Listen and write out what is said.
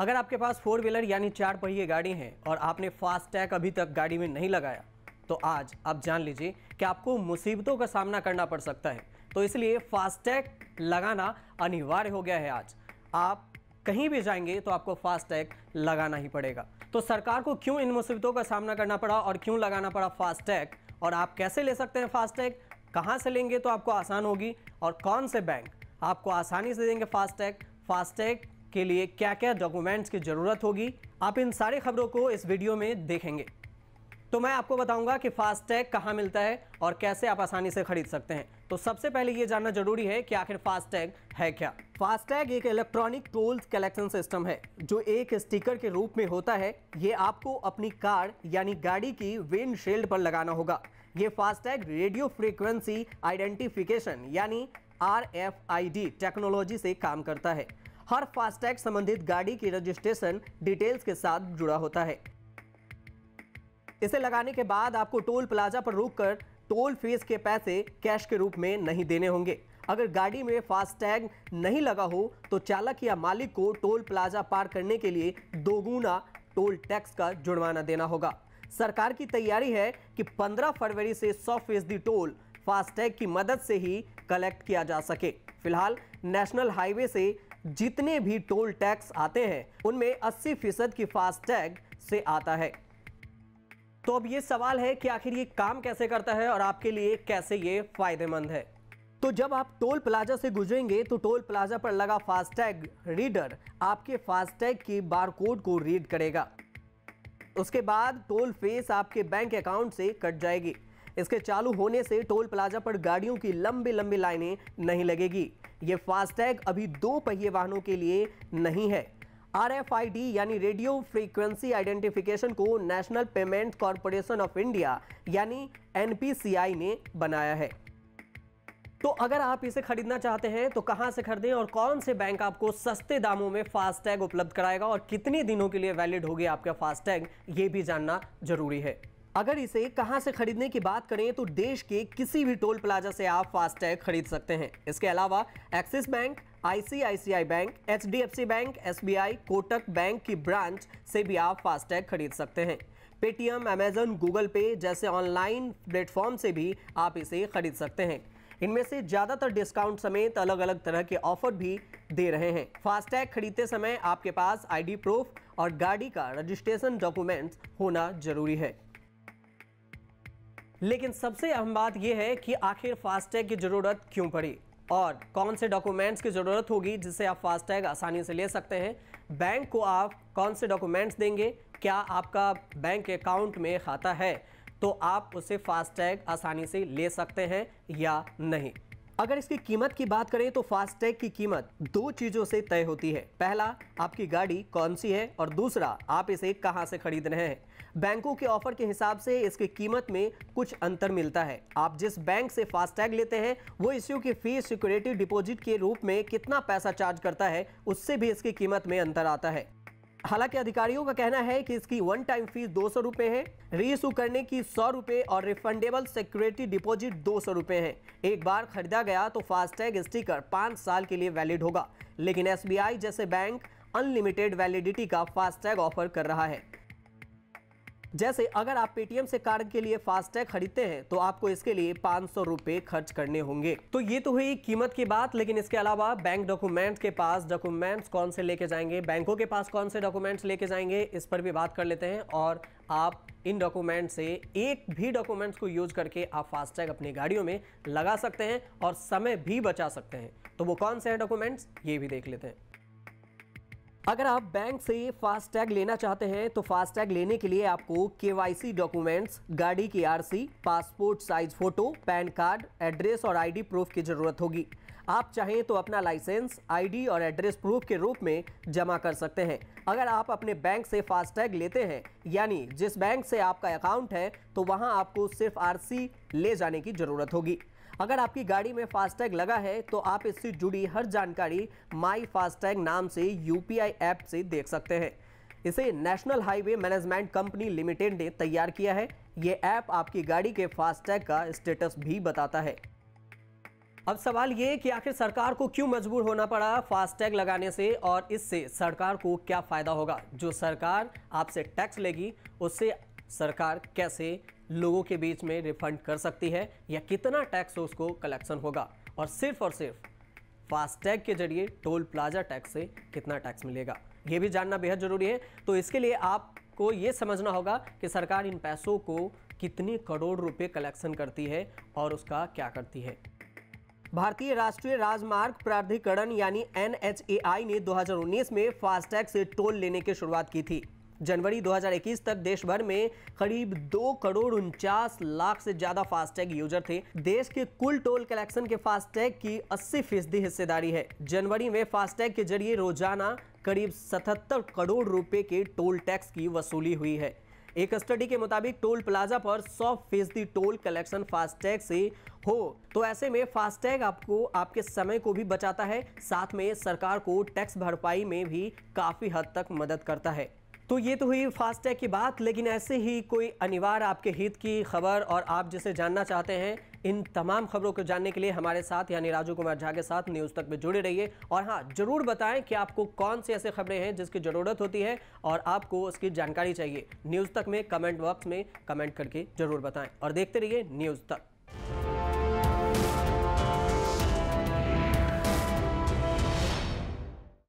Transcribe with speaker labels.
Speaker 1: अगर आपके पास four wheeler यानी चार पहिए गाड़ी है और आपने फास्टैग अभी तक गाड़ी में नहीं लगाया तो आज आप जान लीजिए कि आपको मुसीबतों का सामना करना पड़ सकता है तो इसलिए फास्टैग लगाना अनिवार्य हो गया है आज आप कहीं भी जाएंगे तो आपको फास्टैग लगाना ही पड़ेगा तो सरकार को क्यों इन मुसीबतों का सामना करना पड़ा और क्यों लगाना पड़ा फास्टैग और आप कैसे ले सकते हैं फास्टैग कहाँ से लेंगे तो आपको आसान होगी और कौन से बैंक आपको आसानी से देंगे फास्टैग फास्टैग के लिए क्या क्या डॉक्यूमेंट्स की ज़रूरत होगी आप इन सारी खबरों को इस वीडियो में देखेंगे तो मैं आपको बताऊंगा कि फास्टैग कहाँ मिलता है और कैसे आप आसानी से खरीद सकते हैं तो सबसे पहले ये जानना जरूरी है कि आखिर फास्टैग है क्या फास्टैग एक इलेक्ट्रॉनिक टोल्स कलेक्शन सिस्टम है जो एक स्टिकर के रूप में होता है ये आपको अपनी कार यानी गाड़ी की विंडशील्ड पर लगाना होगा ये फास्टैग रेडियो फ्रिक्वेंसी आइडेंटिफिकेशन यानी आर टेक्नोलॉजी से काम करता है हर फास्टैग संबंधित गाड़ी की रजिस्ट्रेशन डिटेल्स के साथ जुड़ा होता है इसे लगाने के बाद आपको टोल प्लाजा पर रोककर टोल फीस के पैसे कैश के रूप में नहीं देने होंगे अगर गाड़ी में फास्टैग नहीं लगा हो तो चालक या मालिक को टोल प्लाजा पार करने के लिए दोगुना टोल टैक्स का जुर्माना देना होगा सरकार की तैयारी है कि 15 फरवरी से सौ फीसदी टोल फास्टैग की मदद से ही कलेक्ट किया जा सके फिलहाल नेशनल हाईवे से जितने भी टोल टैक्स आते हैं उनमें 80 फीसद की फास्टैग से आता है तो अब ये सवाल है कि आखिर ये काम कैसे करता है और आपके लिए कैसे ये फायदेमंद है तो जब आप टोल प्लाजा से गुजरेंगे तो टोल प्लाजा पर लगा फास्टैग रीडर आपके फास्टैग की कोड को रीड करेगा उसके बाद टोल फीस आपके बैंक अकाउंट से कट जाएगी इसके चालू होने से टोल प्लाजा पर गाड़ियों की लंबी लंबी लाइनें नहीं लगेगी ये फास्टैग अभी दो पहिए वाहनों के लिए नहीं है डी यानी रेडियो फ्रीक्वेंसी आइडेंटिफिकेशन को National Payment Corporation of India यानी एनपीसीआई ने बनाया है तो अगर आप इसे खरीदना चाहते हैं तो कहां से खरीदें और कौन से बैंक आपको सस्ते दामों में फास्टैग उपलब्ध कराएगा और कितने दिनों के लिए वैलिड होगी आपका फास्टैग ये भी जानना जरूरी है अगर इसे कहां से खरीदने की बात करें तो देश के किसी भी टोल प्लाजा से आप फास्टैग खरीद सकते हैं इसके अलावा Axis bank ICICI bank H bank SBI Kotak bank की ब्रांच से भी आप फास्टैग खरीद सकते हैं पेटीएम अमेजन गूगल पे जैसे ऑनलाइन प्लेटफॉर्म से भी आप इसे खरीद सकते हैं इनमें से ज़्यादातर डिस्काउंट समेत अलग अलग तरह के ऑफर भी दे रहे हैं फास्टैग खरीदते समय आपके पास आईडी प्रूफ और गाड़ी का रजिस्ट्रेशन डॉक्यूमेंट्स होना जरूरी है लेकिन सबसे अहम बात यह है कि आखिर फास्टैग की ज़रूरत क्यों पड़ी और कौन से डॉक्यूमेंट्स की ज़रूरत होगी जिससे आप फास्टैग आसानी से ले सकते हैं बैंक को आप कौन से डॉक्यूमेंट्स देंगे क्या आपका बैंक अकाउंट में खाता है तो आप उसे फास्टैग आसानी से ले सकते हैं या नहीं अगर इसकी कीमत की बात करें तो फास्टैग की कीमत दो चीज़ों से तय होती है पहला आपकी गाड़ी कौन सी है और दूसरा आप इसे कहां से खरीद रहे हैं बैंकों के ऑफर के हिसाब से इसकी कीमत में कुछ अंतर मिलता है आप जिस बैंक से फास्टैग लेते हैं वो इश्यू की फीस सिक्योरिटी डिपॉजिट के रूप में कितना पैसा चार्ज करता है उससे भी इसकी कीमत में अंतर आता है हालांकि अधिकारियों का कहना है कि इसकी वन टाइम फीस दो सौ रुपए है रीइशू करने की सौ रुपए और रिफंडेबल सिक्योरिटी डिपॉजिट दो सौ रुपए है एक बार खरीदा गया तो फास्टैग स्टिकर पांच साल के लिए वैलिड होगा लेकिन एस जैसे बैंक अनलिमिटेड वैलिडिटी का फास्टैग ऑफर कर रहा है जैसे अगर आप पेटीएम से कार्ड के लिए फास्टैग खरीदते हैं तो आपको इसके लिए पाँच सौ खर्च करने होंगे तो ये तो हुई कीमत की बात लेकिन इसके अलावा बैंक डॉक्यूमेंट के पास डॉक्यूमेंट्स कौन से लेके जाएंगे बैंकों के पास कौन से डॉक्यूमेंट्स लेके जाएंगे इस पर भी बात कर लेते हैं और आप इन डॉक्यूमेंट से एक भी डॉक्यूमेंट्स को यूज करके आप फास्टैग अपनी गाड़ियों में लगा सकते हैं और समय भी बचा सकते हैं तो वो कौन से हैं डॉक्यूमेंट्स ये भी देख लेते हैं अगर आप बैंक से फास्टैग लेना चाहते हैं तो फास्टैग लेने के लिए आपको केवाईसी डॉक्यूमेंट्स गाड़ी की RC, passport size photo PAN card address और आईडी प्रूफ की ज़रूरत होगी आप चाहें तो अपना लाइसेंस आईडी और एड्रेस प्रूफ के रूप में जमा कर सकते हैं अगर आप अपने बैंक से फास्टैग लेते हैं यानी जिस बैंक से आपका अकाउंट है तो वहाँ आपको सिर्फ आर ले जाने की ज़रूरत होगी अगर आपकी गाड़ी में फास्टैग लगा है तो आप इससे जुड़ी हर जानकारी माई फास्टैग नाम से यूपीआई ऐप से देख सकते हैं इसे National Highway Management Company Limited ने तैयार किया है ये ऐप आपकी गाड़ी के फास्टैग का स्टेटस भी बताता है अब सवाल ये कि आखिर सरकार को क्यों मजबूर होना पड़ा फास्टैग लगाने से और इससे सरकार को क्या फ़ायदा होगा जो सरकार आपसे टैक्स लेगी उससे सरकार कैसे लोगों के बीच में रिफंड कर सकती है या कितना टैक्स उसको कलेक्शन होगा और सिर्फ और सिर्फ फास्टैग के जरिए टोल प्लाजा टैक्स से कितना टैक्स मिलेगा ये भी जानना बेहद ज़रूरी है तो इसके लिए आपको ये समझना होगा कि सरकार इन पैसों को कितने करोड़ रुपए कलेक्शन करती है और उसका क्या करती है भारतीय राष्ट्रीय राजमार्ग प्राधिकरण यानी एन ने 2019 में फास्टैग से टोल लेने की शुरुआत की थी जनवरी 2021 तक देश भर में करीब दो करोड़ उनचास लाख से ज्यादा फास्टैग यूजर थे देश के कुल टोल कलेक्शन के फास्टैग की 80 फीसदी हिस्सेदारी है जनवरी में फास्टैग के जरिए रोजाना करीब 77 करोड़ रुपए के टोल टैक्स की वसूली हुई है एक स्टडी के मुताबिक टोल प्लाजा पर 100 फीसदी टोल कलेक्शन फास्टैग से हो तो ऐसे में फास्टैग आपको आपके समय को भी बचाता है साथ में सरकार को टैक्स भरपाई में भी काफ़ी हद तक मदद करता है तो ये तो हुई फास्टैग की बात लेकिन ऐसे ही कोई अनिवार्य आपके हित की खबर और आप जिसे जानना चाहते हैं इन तमाम खबरों को जानने के लिए हमारे साथ यानी राजू कुमार झा के साथ न्यूज़ तक में जुड़े रहिए और हाँ ज़रूर बताएं कि आपको कौन सी ऐसी खबरें हैं जिसकी ज़रूरत होती है और आपको उसकी जानकारी चाहिए न्यूज़ तक में कमेंट बॉक्स में कमेंट करके ज़रूर बताएं और देखते रहिए न्यूज़ तक